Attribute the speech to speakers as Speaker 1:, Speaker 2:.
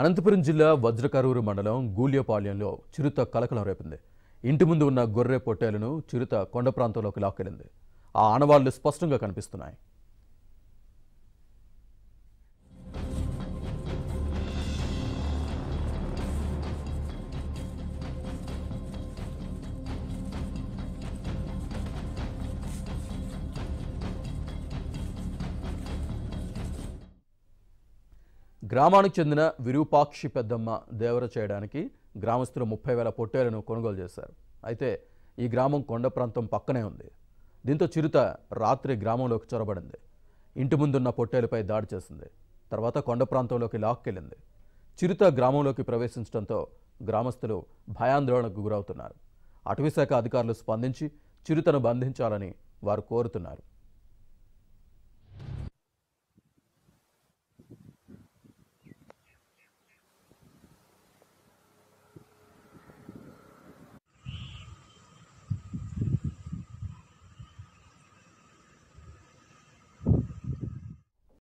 Speaker 1: అనంతపురం జిల్లా వజ్రకరూరు మండలం గూల్యపాలెంలో చిరుత కలకలం రేపింది ఇంటి ముందు ఉన్న గొర్రె పొట్టేలను చిరుత కొండ ప్రాంతంలోకి లాక్కెళ్ళింది ఆ ఆనవాళ్లు స్పష్టంగా కనిపిస్తున్నాయి గ్రామానికి చెందిన విరూపాక్షి పెద్దమ్మ దేవర చేయడానికి గ్రామస్తులు ముప్పై వేల పొట్టేలను కొనుగోలు చేశారు అయితే ఈ గ్రామం కొండ ప్రాంతం పక్కనే ఉంది దీంతో చిరుత రాత్రి గ్రామంలోకి చొరబడింది ఇంటి ముందున్న పొట్టేలపై దాడి చేసింది తర్వాత కొండ ప్రాంతంలోకి లాక్కెళ్ళింది చిరుత గ్రామంలోకి ప్రవేశించడంతో గ్రామస్తులు భయాందోళనకు గురవుతున్నారు అటవీశాఖ అధికారులు స్పందించి చిరుతను బంధించాలని వారు కోరుతున్నారు